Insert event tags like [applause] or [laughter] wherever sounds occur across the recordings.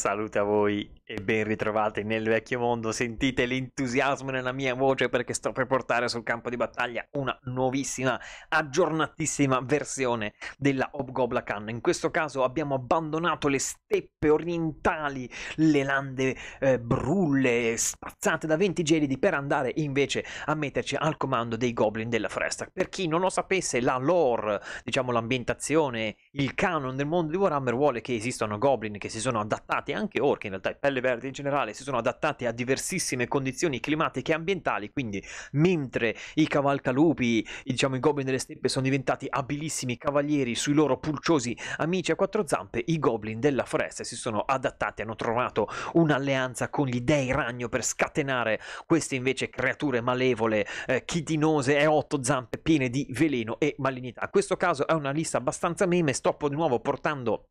Salute a voi e ben ritrovati nel vecchio mondo. Sentite l'entusiasmo nella mia voce perché sto per portare sul campo di battaglia una nuovissima, aggiornatissima versione della Hobgobla Khan. In questo caso abbiamo abbandonato le steppe orientali, le lande eh, brulle spazzate da venti gelidi per andare invece a metterci al comando dei goblin della foresta. Per chi non lo sapesse, la lore, diciamo l'ambientazione, il canon del mondo di Warhammer vuole che esistano goblin che si sono adattati primati, anche orche in realtà e pelle verde in generale, si sono adattate a diversissime condizioni climatiche e ambientali, quindi mentre i cavalcalupi, diciamo i goblin delle steppe, sono diventati abilissimi cavalieri sui loro pulciosi amici a quattro zampe, i goblin della foresta si sono adattati, hanno trovato un'alleanza con gli dei ragno per scatenare queste invece creature malevole, eh, chitinose e otto zampe piene di veleno e malignità. In questo caso è una lista abbastanza meme, sto di nuovo portando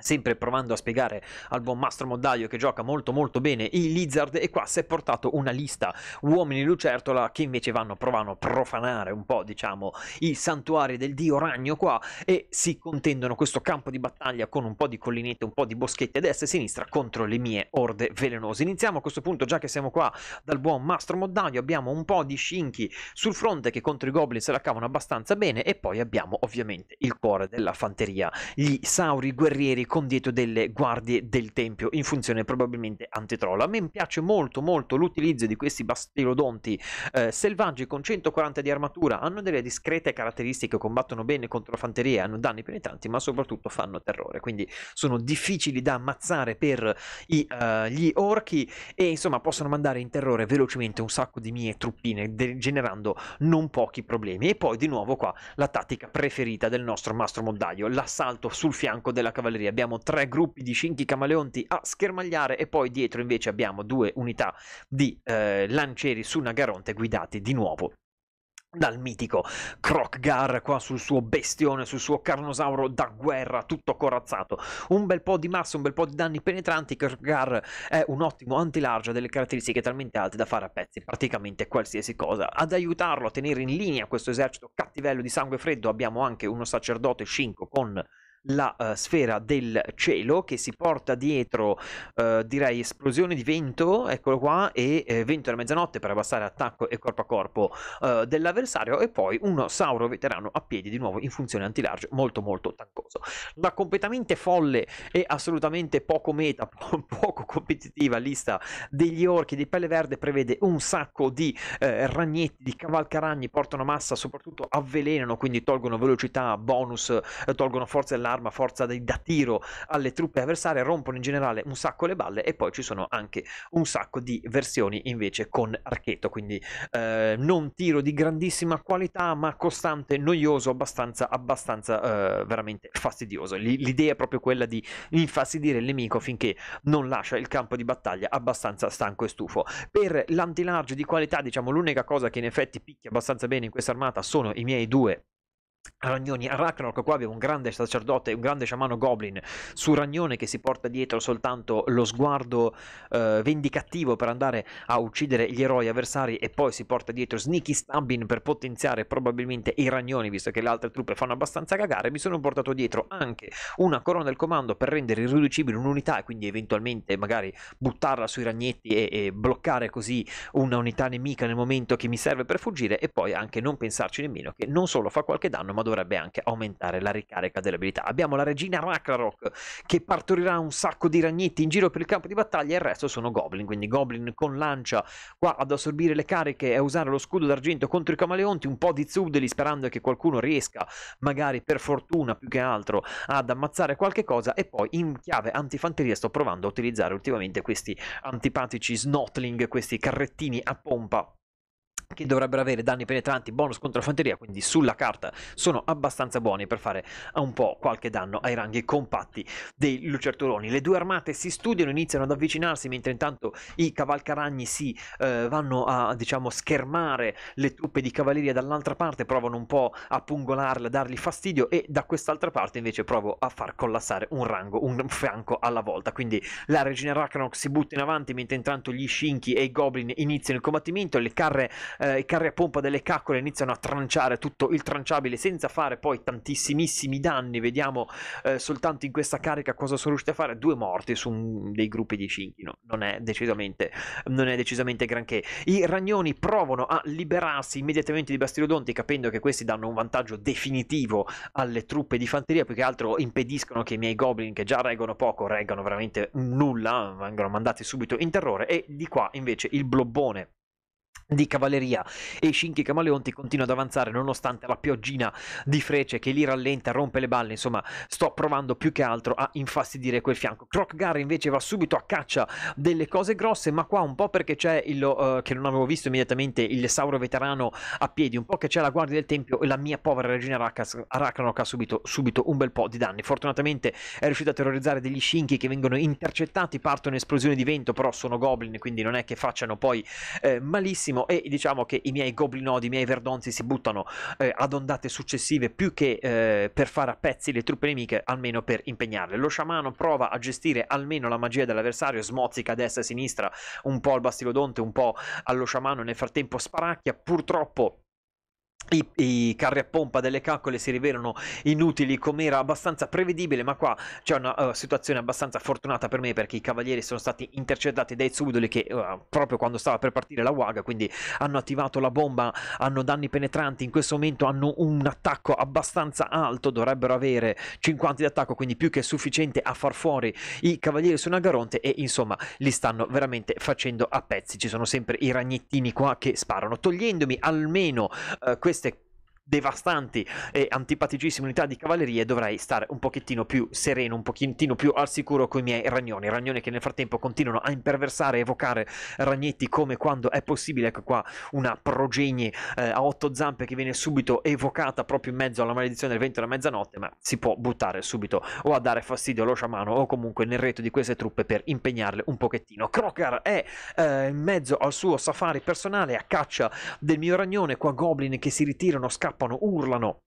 sempre provando a spiegare al buon Mastro Moddaio che gioca molto molto bene i Lizard e qua si è portato una lista uomini lucertola che invece vanno provano a profanare un po' diciamo i santuari del dio ragno qua e si contendono questo campo di battaglia con un po' di collinette, un po' di boschetti a destra e a sinistra contro le mie orde velenose. Iniziamo a questo punto già che siamo qua dal buon Mastro Moddaio abbiamo un po' di scinchi sul fronte che contro i goblin se la cavano abbastanza bene e poi abbiamo ovviamente il cuore della fanteria, gli sauri guerrieri con dietro delle guardie del tempio in funzione probabilmente antitroll. A me piace molto molto l'utilizzo di questi bastilodonti eh, selvaggi con 140 di armatura, hanno delle discrete caratteristiche, combattono bene contro la fanteria, hanno danni penetranti, ma soprattutto fanno terrore, quindi sono difficili da ammazzare per i, uh, gli orchi e insomma possono mandare in terrore velocemente un sacco di mie truppine generando non pochi problemi. E poi di nuovo qua la tattica preferita del nostro mastro Mondaglio, l'assalto sul fianco della cavalleria abbiamo tre gruppi di Shinki Camaleonti a schermagliare e poi dietro invece abbiamo due unità di eh, lancieri su Nagaronte guidati di nuovo dal mitico Crocgar qua sul suo bestione, sul suo carnosauro da guerra tutto corazzato. Un bel po' di massa, un bel po' di danni penetranti. Crocgar è un ottimo antilarge, ha delle caratteristiche talmente alte da fare a pezzi praticamente qualsiasi cosa. Ad aiutarlo a tenere in linea questo esercito cattivello di sangue freddo abbiamo anche uno sacerdote Shinko con la uh, sfera del cielo che si porta dietro uh, direi esplosione di vento eccolo qua e eh, vento alla mezzanotte per abbassare attacco e corpo a corpo uh, dell'avversario e poi un sauro veterano a piedi di nuovo in funzione antilarge molto molto tancoso la completamente folle e assolutamente poco meta po [laughs] poco competitiva lista degli orchi di pelle verde prevede un sacco di eh, ragnetti di cavalcaragni portano massa soprattutto avvelenano quindi tolgono velocità bonus eh, tolgono forza della un'arma forza da tiro alle truppe avversarie, rompono in generale un sacco le balle e poi ci sono anche un sacco di versioni invece con archetto, quindi eh, non tiro di grandissima qualità ma costante, noioso, abbastanza, abbastanza eh, veramente fastidioso. l'idea è proprio quella di infastidire il nemico finché non lascia il campo di battaglia abbastanza stanco e stufo. Per l'antilarge di qualità, diciamo, l'unica cosa che in effetti picchia abbastanza bene in questa armata sono i miei due Ragnoni a Arachnor, qua abbiamo un grande sacerdote, un grande sciamano goblin su Ragnone che si porta dietro soltanto lo sguardo eh, vendicativo per andare a uccidere gli eroi avversari e poi si porta dietro Sneaky Stabbing per potenziare probabilmente i Ragnoni visto che le altre truppe fanno abbastanza cagare. Mi sono portato dietro anche una corona del comando per rendere irriducibile un'unità e quindi eventualmente magari buttarla sui ragnetti e, e bloccare così una unità nemica nel momento che mi serve per fuggire e poi anche non pensarci nemmeno che non solo fa qualche danno danno, ma dovrebbe anche aumentare la ricarica delle abilità. Abbiamo la regina Ragnarok che partorirà un sacco di ragnetti in giro per il campo di battaglia e il resto sono goblin, quindi goblin con lancia qua ad assorbire le cariche e a usare lo scudo d'argento contro i camaleonti, un po' di zudeli sperando che qualcuno riesca, magari per fortuna più che altro, ad ammazzare qualche cosa e poi in chiave antifanteria sto provando a utilizzare ultimamente questi antipatici snotling, questi carrettini a pompa che dovrebbero avere danni penetranti, bonus contro la fanteria, quindi sulla carta sono abbastanza buoni per fare un po' qualche danno ai ranghi compatti dei lucertoloni. Le due armate si studiano, iniziano ad avvicinarsi, mentre intanto i cavalcaragni si eh, vanno a, diciamo, schermare le truppe di cavalleria dall'altra parte, provano un po' a pungolarle, a dargli fastidio e da quest'altra parte invece provo a far collassare un rango, un fianco alla volta. Quindi la regina Ragnarok si butta in avanti, mentre intanto gli scinchi e i goblin iniziano il combattimento, le carre eh, i carri a pompa delle caccole iniziano a tranciare tutto il tranciabile senza fare poi tantissimissimi danni. Vediamo eh, soltanto in questa carica cosa sono riusciti a fare. Due morti su un, dei gruppi di 5. No, non, è non, è decisamente, granché. I ragnoni provano a liberarsi immediatamente di Bastilodonti, capendo che questi danno un vantaggio definitivo alle truppe di fanteria. Più che altro impediscono che i miei goblin, che già reggono poco, reggano veramente nulla. Vengono mandati subito in terrore. E di qua invece il blobbone di cavalleria e i Shinki Camaleonti continua ad avanzare nonostante la pioggina di frecce che li rallenta, rompe le balle, insomma sto provando più che altro a infastidire quel fianco. Krokgar invece va subito a caccia delle cose grosse ma qua un po' perché c'è il, uh, che non avevo visto immediatamente, il Sauro veterano a piedi, un po' che c'è la guardia del tempio e la mia povera regina Arachnok ha subito, subito un bel po' di danni. Fortunatamente è riuscito a terrorizzare degli Shinki che vengono intercettati, partono esplosioni di vento però sono goblin quindi non è che facciano poi eh, malissimo benissimo e diciamo che i miei goblinodi, i miei verdonzi si buttano eh, ad ondate successive più che eh, per fare a pezzi le truppe nemiche, almeno per impegnarle. Lo sciamano prova a gestire almeno la magia dell'avversario, smozzica a destra e a sinistra un po' al bastilodonte, un po' allo sciamano, nel frattempo sparacchia, purtroppo i, I, carri a pompa delle caccole si rivelano inutili come era abbastanza prevedibile ma qua c'è una uh, situazione abbastanza fortunata per me perché i cavalieri sono stati intercettati dai Tsubudoli che uh, proprio quando stava per partire la Waga quindi hanno attivato la bomba hanno danni penetranti in questo momento hanno un attacco abbastanza alto dovrebbero avere 50 di attacco quindi più che sufficiente a far fuori i cavalieri su una Nagaronte e insomma li stanno veramente facendo a pezzi ci sono sempre i ragnettini qua che sparano togliendomi almeno uh, eh, questi realistic devastanti e antipaticissime unità di cavalleria dovrei stare un pochettino più sereno, un pochettino più al sicuro con i miei ragnoni, ragnoni che nel frattempo continuano a imperversare e evocare ragnetti come quando è possibile, ecco qua una progenie eh, a otto zampe che viene subito evocata proprio in mezzo alla maledizione del vento della mezzanotte, ma si può buttare subito o a dare fastidio allo sciamano o comunque nel reto di queste truppe per impegnarle un pochettino. Crocar è eh, in mezzo al suo safari personale a caccia del mio ragnone, qua goblin che si ritirano, scappano scappano, urlano.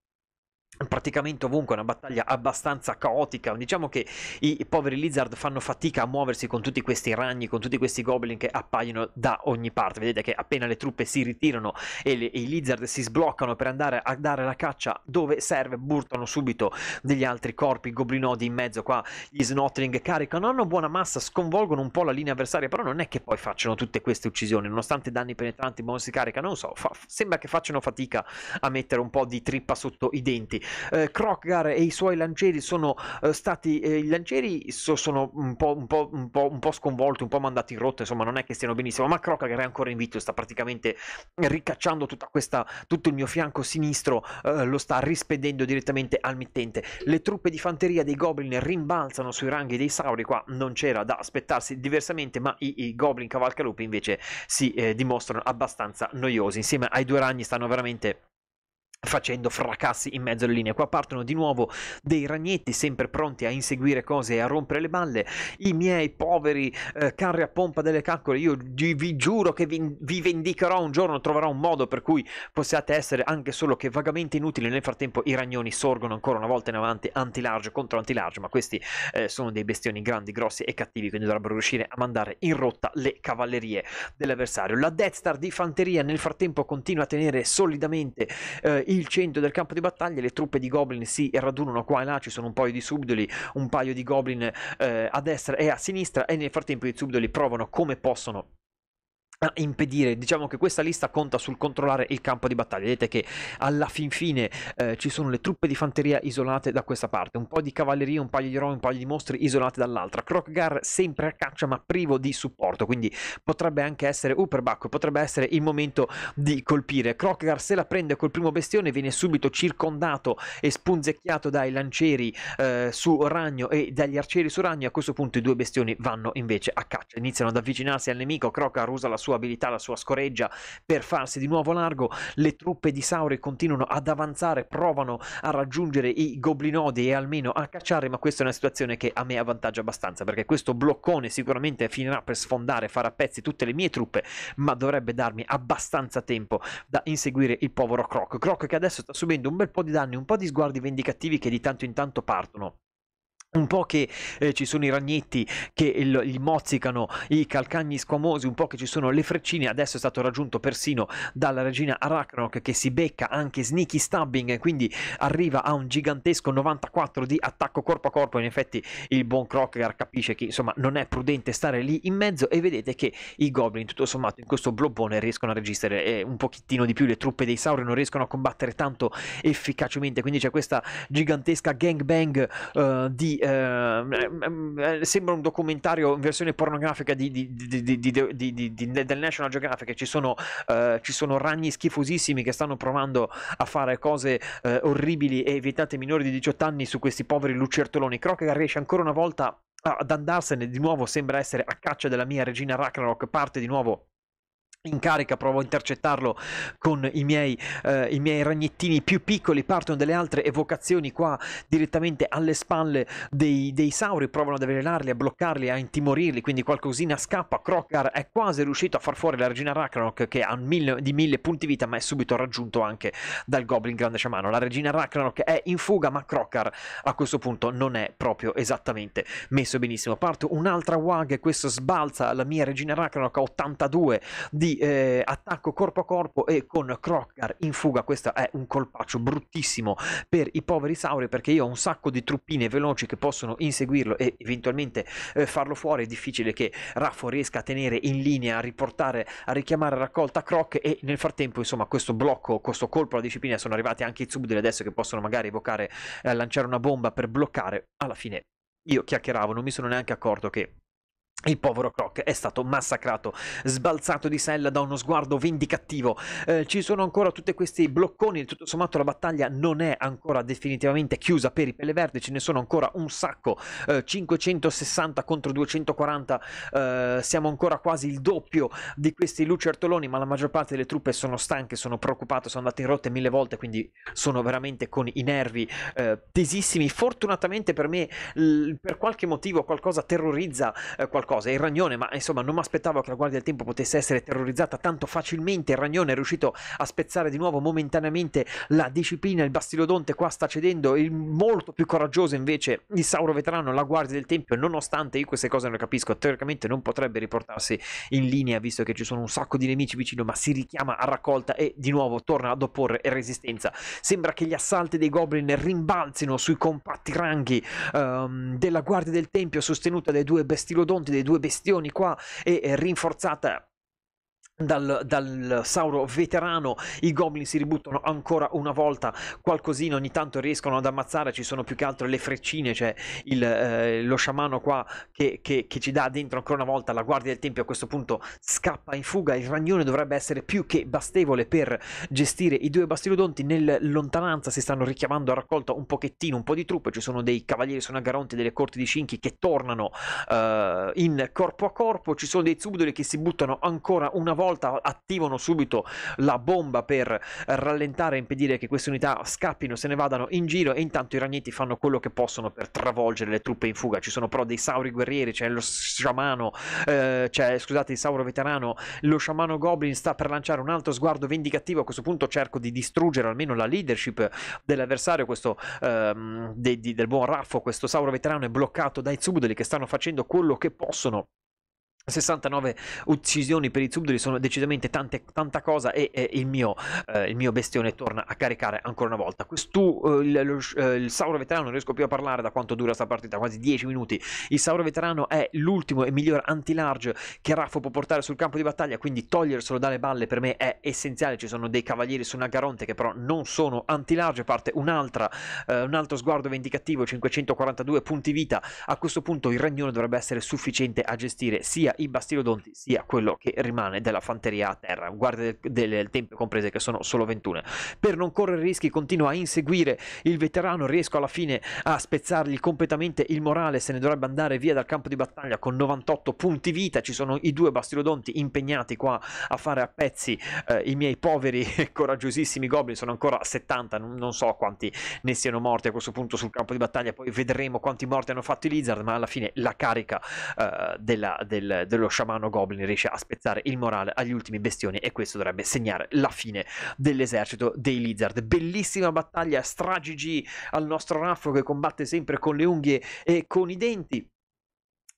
praticamente ovunque una battaglia abbastanza caotica diciamo che i poveri lizard fanno fatica a muoversi con tutti questi ragni con tutti questi goblin che appaiono da ogni parte vedete che appena le truppe si ritirano e, le, e i lizard si sbloccano per andare a dare la caccia dove serve buttano subito degli altri corpi goblinodi in mezzo qua gli snotling caricano hanno buona massa sconvolgono un po' la linea avversaria però non è che poi facciano tutte queste uccisioni nonostante danni penetranti ma non si carica non so fa, sembra che facciano fatica a mettere un po' di trippa sotto i denti eh, Krokgar e i suoi lancieri sono eh, stati eh, i lancieri so, sono un po', un, po', un, po', un po', sconvolti un po' mandati in rotta insomma non è che stiano benissimo ma Krokgar è ancora in vita sta praticamente ricacciando questa, tutto il mio fianco sinistro eh, lo sta rispedendo direttamente al mittente le truppe di fanteria dei goblin rimbalzano sui ranghi dei sauri qua non c'era da aspettarsi diversamente ma i, i goblin cavalcalupi invece si eh, dimostrano abbastanza noiosi insieme ai due ragni stanno veramente facendo fracassi in mezzo alle linee. Qua partono di nuovo dei ragnetti sempre pronti a inseguire cose e a rompere le balle. I miei poveri eh, carri a pompa delle caccole, io vi giuro che vi, vi, vendicherò un giorno, troverò un modo per cui possiate essere anche solo che vagamente inutili. Nel frattempo i ragnoni sorgono ancora una volta in avanti, anti-large contro anti-large, ma questi eh, sono dei bestioni grandi, grossi e cattivi, quindi dovrebbero riuscire a mandare in rotta le cavallerie dell'avversario. La Death Star di fanteria nel frattempo continua a tenere solidamente eh, il centro del campo di battaglia, le truppe di goblin si radunano qua e là, ci sono un paio di subdoli, un paio di goblin eh, a destra e a sinistra e nel frattempo i subdoli provano come possono impedire, diciamo che questa lista conta sul controllare il campo di battaglia. Vedete che alla fin fine eh, ci sono le truppe di fanteria isolate da questa parte, un po' di cavalleria, un paio di eroi, un paio di mostri isolate dall'altra. Krokgar sempre a caccia ma privo di supporto, quindi potrebbe anche essere Upperbacco, potrebbe essere il momento di colpire. Krokgar se la prende col primo bestione viene subito circondato e spunzecchiato dai lancieri eh, su ragno e dagli arcieri su ragno. A questo punto i due bestioni vanno invece a caccia, iniziano ad avvicinarsi al nemico. Krokgar usa la sua sua abilità, la sua scoreggia per farsi di nuovo largo, le truppe di Sauri continuano ad avanzare, provano a raggiungere i goblinodi e almeno a cacciare, ma questa è una situazione che a me avvantaggia abbastanza perché questo bloccone sicuramente finirà per sfondare, fare a pezzi tutte le mie truppe, ma dovrebbe darmi abbastanza tempo da inseguire il povero Croc. Croc che adesso sta subendo un bel po' di danni, un po' di sguardi vendicativi che di tanto in tanto partono un po' che eh, ci sono i ragnetti che il, gli mozzicano i calcagni squamosi, un po' che ci sono le freccine, adesso è stato raggiunto persino dalla regina Arachnok che si becca anche sneaky stabbing, quindi arriva a un gigantesco 94 di attacco corpo a corpo, in effetti il buon Crocker capisce che insomma non è prudente stare lì in mezzo e vedete che i goblin tutto sommato in questo blobone riescono a registrare eh, un pochettino di più, le truppe dei sauri non riescono a combattere tanto efficacemente, quindi c'è questa gigantesca gangbang eh, di eh, sembra un documentario in versione pornografica di, di, di, del National Geographic. Ci sono, eh, ci sono, ragni schifosissimi che stanno provando a fare cose eh, orribili e vietate minori di 18 anni su questi poveri lucertoloni. Crocker riesce ancora una volta ad andarsene di nuovo, sembra essere a caccia della mia regina Ragnarok, parte di nuovo in carica, provo a intercettarlo con i miei, eh, i miei, ragnettini più piccoli, partono delle altre evocazioni qua direttamente alle spalle dei, dei Sauri, provano ad avvelenarli, a bloccarli, a intimorirli, quindi qualcosina scappa, Crocar è quasi riuscito a far fuori la regina Ragnarok che ha mille, di mille punti vita ma è subito raggiunto anche dal Goblin Grande Sciamano, la regina Ragnarok è in fuga ma Crocar a questo punto non è proprio esattamente messo benissimo, parto un'altra Wag, questo sbalza la mia regina Ragnarok a 82 di eh, attacco corpo a corpo e con Crocker in fuga questo è un colpaccio bruttissimo per i poveri Sauri perché io ho un sacco di truppine veloci che possono inseguirlo e eventualmente eh, farlo fuori è difficile che Raffo riesca a tenere in linea a riportare a richiamare raccolta Croc e nel frattempo insomma questo blocco questo colpo alla disciplina sono arrivati anche i Zubdel adesso che possono magari evocare eh, lanciare una bomba per bloccare alla fine io chiacchieravo non mi sono neanche accorto che il povero Croc è stato massacrato, sbalzato di sella da uno sguardo vendicativo. Eh, ci sono ancora tutti questi blocconi, tutto sommato la battaglia non è ancora definitivamente chiusa per i pelle verdi, ce ne sono ancora un sacco, eh, 560 contro 240, eh, siamo ancora quasi il doppio di questi lucertoloni, ma la maggior parte delle truppe sono stanche, sono preoccupate, sono andate in rotte mille volte, quindi sono veramente con i nervi eh, tesissimi. Fortunatamente per me, per qualche motivo qualcosa terrorizza eh, qualcosa cosa, il ragnone, ma insomma non mi aspettavo che la Guardia del Tempo potesse essere terrorizzata tanto facilmente, il ragnone è riuscito a spezzare di nuovo momentaneamente la disciplina, il bastilodonte qua sta cedendo, il molto più coraggioso invece il Sauro Veterano, la Guardia del Tempio, nonostante io queste cose non le capisco, teoricamente non potrebbe riportarsi in linea visto che ci sono un sacco di nemici vicino, ma si richiama a raccolta e di nuovo torna ad opporre resistenza. Sembra che gli assalti dei Goblin rimbalzino sui compatti ranghi um, della Guardia del Tempio sostenuta dai due bestilodonti, dei due bestioni qua e eh, rinforzata dal, dal, Sauro veterano i goblin si ributtano ancora una volta qualcosina ogni tanto riescono ad ammazzare ci sono più che altro le freccine c'è cioè eh, lo sciamano qua che, che, che, ci dà dentro ancora una volta la guardia del tempio a questo punto scappa in fuga il ragnone dovrebbe essere più che bastevole per gestire i due bastilodonti nel lontananza si stanno richiamando a raccolta un pochettino un po' di truppe ci sono dei cavalieri sono aggaronti delle corti di cinchi che tornano eh, in corpo a corpo ci sono dei zubdoli che si buttano ancora una volta volta attivano subito la bomba per rallentare e impedire che queste unità scappino, se ne vadano in giro e intanto i ragnetti fanno quello che possono per travolgere le truppe in fuga. Ci sono però dei sauri guerrieri, c'è cioè lo sciamano, eh, cioè, scusate, il sauro veterano, lo sciamano goblin sta per lanciare un altro sguardo vendicativo, a questo punto cerco di distruggere almeno la leadership dell'avversario, questo ehm, de, de, del buon Raffo, questo sauro veterano è bloccato dai Zubdoli che stanno facendo quello che possono 69 uccisioni per i subdoli sono decisamente tante, tanta cosa e, e il, mio, eh, il, mio, bestione torna a caricare ancora una volta. Questo, eh, il, eh, il, Sauro Veterano, non riesco più a parlare da quanto dura questa partita, quasi 10 minuti. Il Sauro Veterano è l'ultimo e miglior anti-large che Raffo può portare sul campo di battaglia, quindi toglierselo dalle balle per me è essenziale. Ci sono dei cavalieri su una Nagaronte che però non sono anti-large, parte un'altra, eh, un altro sguardo vendicativo, 542 punti vita. A questo punto il Ragnone dovrebbe essere sufficiente a gestire sia i bastilodonti sia quello che rimane della fanteria a terra, guardie del, del tempio comprese che sono solo 21. Per non correre rischi continua a inseguire il veterano, riesco alla fine a spezzargli completamente il morale, se ne dovrebbe andare via dal campo di battaglia con 98 punti vita, ci sono i due bastilodonti impegnati qua a fare a pezzi eh, i miei poveri e coraggiosissimi goblin, sono ancora 70, non, non so quanti ne siano morti a questo punto sul campo di battaglia, poi vedremo quanti morti hanno fatto i lizard, ma alla fine la carica eh, della, del, dello sciamano Goblin riesce a spezzare il morale agli ultimi bestioni e questo dovrebbe segnare la fine dell'esercito dei Lizard. Bellissima battaglia, stragigi al nostro Raffo che combatte sempre con le unghie e con i denti.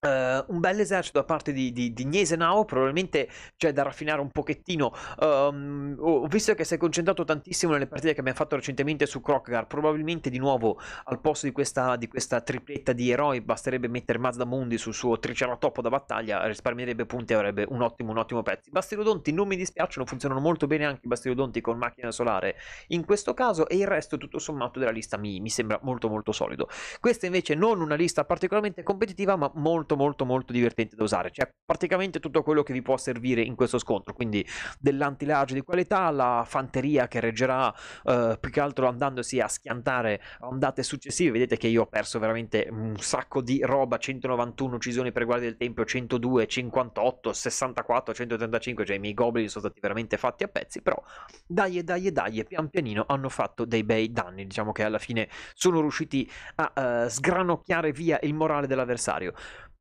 Uh, un bel esercito da parte di, di, di Gnesenau, probabilmente c'è cioè, da raffinare un pochettino. Um, ho visto che si è concentrato tantissimo nelle partite che abbiamo fatto recentemente su Krokgar. Probabilmente di nuovo al posto di questa, di questa tripletta di eroi basterebbe mettere Mazda Mundi sul suo triceratopo da battaglia, risparmierebbe punti e avrebbe un ottimo, un ottimo pezzo. I Bastirodonti non mi dispiacciono, funzionano molto bene anche i Bastirodonti con macchina solare in questo caso. E il resto, tutto sommato, della lista mi, mi sembra molto, molto solido. Questa invece non una lista particolarmente competitiva, ma molto molto molto divertente da usare, cioè praticamente tutto quello che vi può servire in questo scontro, quindi dell'antilarge di qualità, la fanteria che reggerà eh, più che altro andandosi a schiantare ondate successive, vedete che io ho perso veramente un sacco di roba, 191 uccisioni per guardia del tempio, 102, 58, 64, 135, cioè i miei goblin sono stati veramente fatti a pezzi, però dai e dai e dai pian pianino hanno fatto dei bei danni, diciamo che alla fine sono riusciti a uh, sgranocchiare via il morale dell'avversario.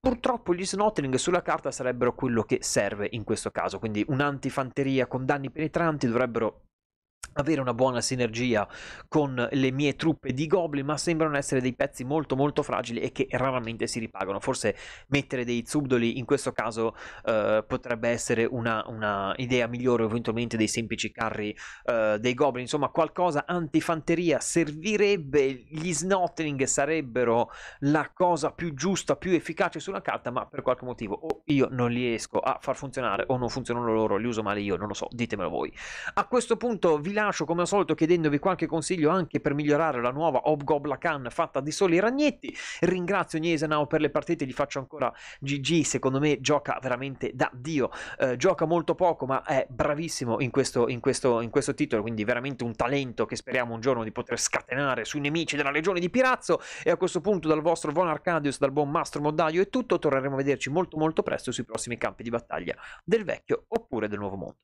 Purtroppo gli Snotling sulla carta sarebbero quello che serve in questo caso, quindi un'antifanteria con danni penetranti dovrebbero avere una buona sinergia con le mie truppe di goblin ma sembrano essere dei pezzi molto molto fragili e che raramente si ripagano forse mettere dei zubdoli in questo caso eh, potrebbe essere una, una, idea migliore eventualmente dei semplici carri eh, dei goblin insomma qualcosa antifanteria servirebbe gli snotling sarebbero la cosa più giusta più efficace sulla carta ma per qualche motivo o io non riesco a far funzionare o non funzionano loro li uso male io non lo so ditemelo voi a questo punto vi lancio lascio come al solito chiedendovi qualche consiglio anche per migliorare la nuova Obgobla Khan fatta di soli ragnetti. Ringrazio Niesenau per le partite, gli faccio ancora GG, secondo me gioca veramente da Dio. Eh, gioca molto poco ma è bravissimo in questo, in, questo, in questo titolo, quindi veramente un talento che speriamo un giorno di poter scatenare sui nemici della legione di Pirazzo. E a questo punto dal vostro Von Arcadius, dal buon Mastro Modaio è tutto, torneremo a vederci molto molto presto sui prossimi campi di battaglia del vecchio oppure del nuovo mondo.